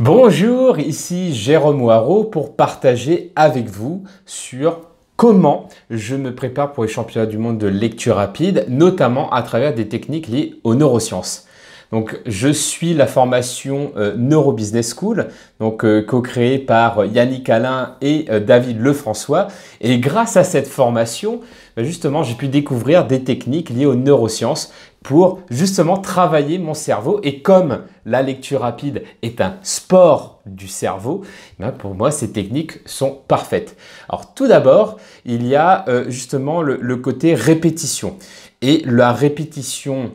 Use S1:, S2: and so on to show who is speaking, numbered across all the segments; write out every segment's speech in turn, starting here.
S1: Bonjour, ici Jérôme Waro pour partager avec vous sur comment je me prépare pour les championnats du monde de lecture rapide, notamment à travers des techniques liées aux neurosciences. Donc, je suis la formation euh, Neurobusiness Neuro Business School, donc euh, co-créée par Yannick Alain et euh, David Lefrançois. Et grâce à cette formation, bah, justement, j'ai pu découvrir des techniques liées aux neurosciences pour justement travailler mon cerveau. Et comme la lecture rapide est un sport du cerveau, bah, pour moi, ces techniques sont parfaites. Alors tout d'abord, il y a justement le, côté répétition. Et la répétition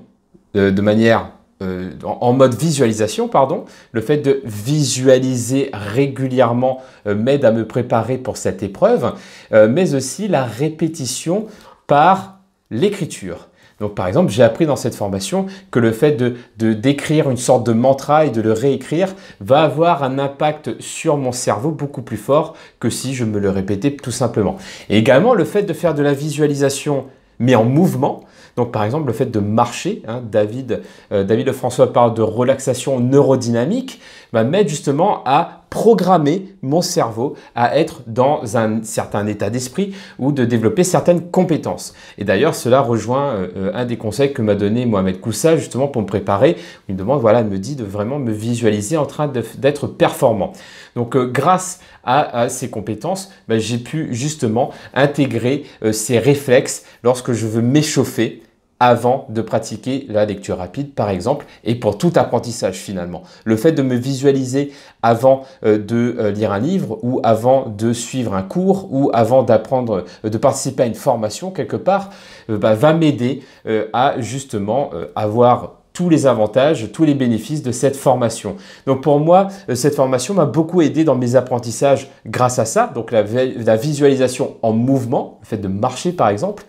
S1: de manière euh, en mode visualisation, pardon, le fait de visualiser régulièrement euh, m'aide à me préparer pour cette épreuve, euh, mais aussi la répétition par l'écriture. Donc par exemple, j'ai appris dans cette formation que le fait de, d'écrire une sorte de mantra et de le réécrire va avoir un impact sur mon cerveau beaucoup plus fort que si je me le répétais tout simplement. également le fait de faire de la visualisation mais en mouvement. Donc par exemple le fait de marcher, hein, euh, David, Lefrançois François parle de relaxation neurodynamique, va justement à programmer mon cerveau à être dans un certain état d'esprit ou de développer certaines compétences. Et d'ailleurs, cela rejoint euh, euh, un des conseils que m'a donné Mohamed Koussa justement pour me préparer. Il me demande, voilà, il me dit de vraiment me visualiser en train d'être performant. Donc, euh, grâce à, ces compétences, ben, j'ai pu justement intégrer ces réflexes lorsque je veux m'échauffer, avant de pratiquer la lecture rapide, par exemple, et pour tout apprentissage finalement. Le fait de me visualiser avant euh, de euh, lire un livre ou avant de suivre un cours ou avant d'apprendre, euh, de participer à une formation quelque part, bah, va m'aider à justement avoir tous les avantages, tous les bénéfices de cette formation. Donc pour moi, euh, cette formation m'a beaucoup aidé dans mes apprentissages grâce à ça, donc la, visualisation en mouvement, le fait de marcher par exemple,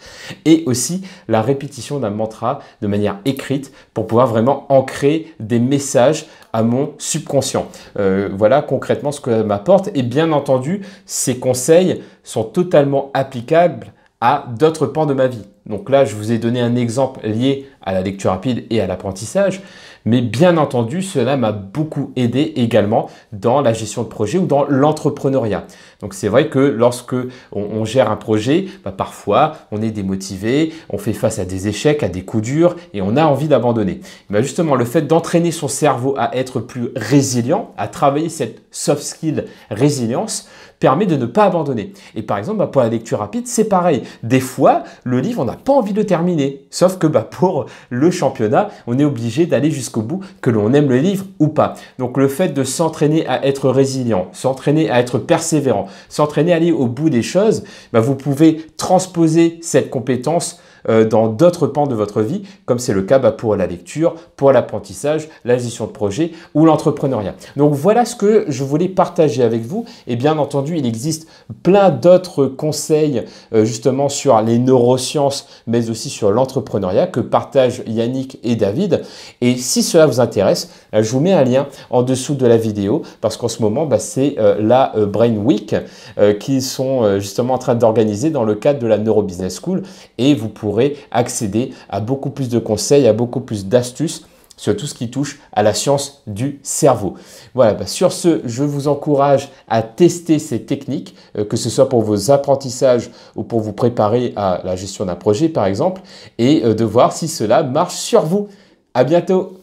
S1: et aussi la répétition d'un mantra de manière écrite pour pouvoir vraiment ancrer des messages à mon subconscient. Euh, voilà concrètement ce que ça m'apporte et bien entendu, ces conseils sont totalement applicables à d'autres pans de ma vie. Donc là, je vous ai donné un exemple lié à la lecture rapide et à l'apprentissage, mais bien entendu, cela m'a beaucoup aidé également dans la gestion de projet ou dans l'entrepreneuriat. Donc c'est vrai que lorsque on, gère un projet, bah, parfois on est démotivé, on fait face à des échecs, à des coups durs et on a envie d'abandonner. Bah, justement, le fait d'entraîner son cerveau à être plus résilient, à travailler cette soft skill résilience, permet de ne pas abandonner. Et par exemple, bah, pour la lecture rapide, c'est pareil. Des fois, le livre, on n'a pas envie de terminer. Sauf que bah, pour le championnat, on est obligé d'aller jusqu'au bout, que l'on aime le livre ou pas. Donc le fait de s'entraîner à être résilient, s'entraîner à être persévérant, s'entraîner à aller au bout des choses, bah, vous pouvez transposer cette compétence euh, dans d'autres pans de votre vie, comme c'est le cas bah, pour la lecture, pour l'apprentissage, la gestion de projet ou l'entrepreneuriat. Donc voilà ce que je voulais partager avec vous. Et bien entendu, il existe plein d'autres conseils euh, justement sur les neurosciences mais aussi sur l'entrepreneuriat que partagent Yannick et David. Et si cela vous intéresse, euh, je vous mets un lien en dessous de la vidéo parce qu'en ce moment, bah, c'est euh, la euh, Brain Week qu'ils sont justement en train d'organiser dans le cadre de la Neurobusiness School et vous pourrez accéder à beaucoup plus de conseils, à beaucoup plus d'astuces sur tout ce qui touche à la science du cerveau. Voilà, bah, sur ce, je vous encourage à tester ces techniques, euh, que ce soit pour vos apprentissages ou pour vous préparer à la gestion d'un projet par exemple, et euh, de voir si cela marche sur vous. À bientôt